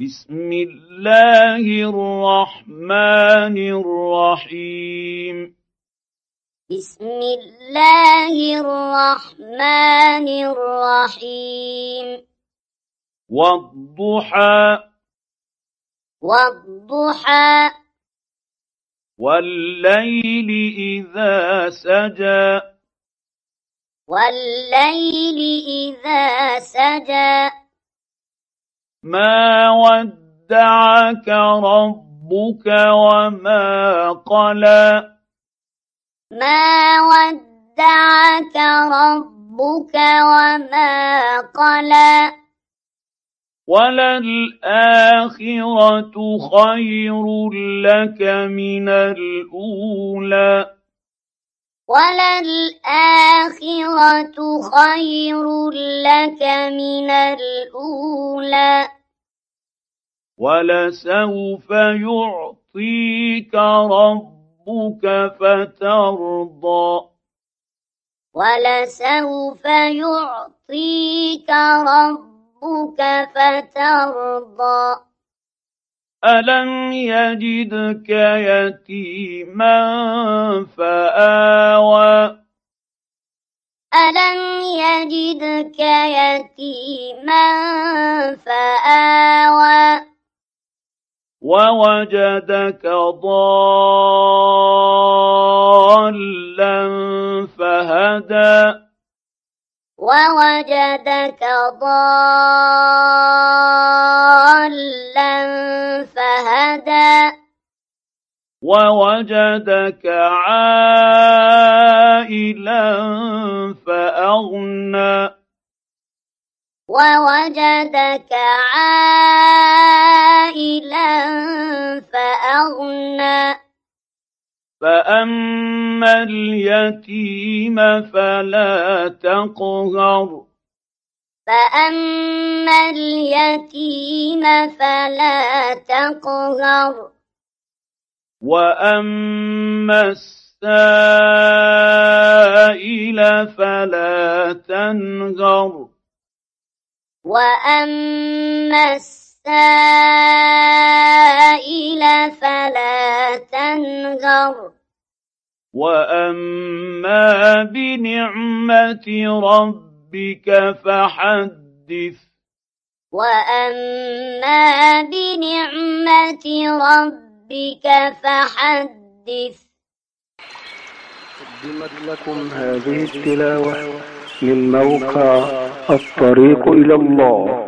بسم الله الرحمن الرحيم بسم الله الرحمن الرحيم والضحى والضحى والليل إذا سجى والليل إذا سجى ما ودعك ربك وما قلى ما ودعك ربك وما قلى وللآخرة خير لك من الأولى وللآخرة خير لك من الأولى ولسوف يعطيك ربك فترضى ولسوف يعطيك ربك فترضى ألم يجدك يتيما فآوى ألم يجدك يتيما فآوى ووجدك ضالا فهدى ووجدك ضالا فهدى ووجدك عائلا فأغنى ووجدك عائلا فأغنى فاما اليتيم فلا تقهر فاما اليتيم فلا تقهر واما السائل فلا تنهر واما السائل فلا تنهر واما بنعمه ربك فحدث واما بنعمه ربك فحدث قدمت لكم هذه التلاوه من موقع الطريق الى الله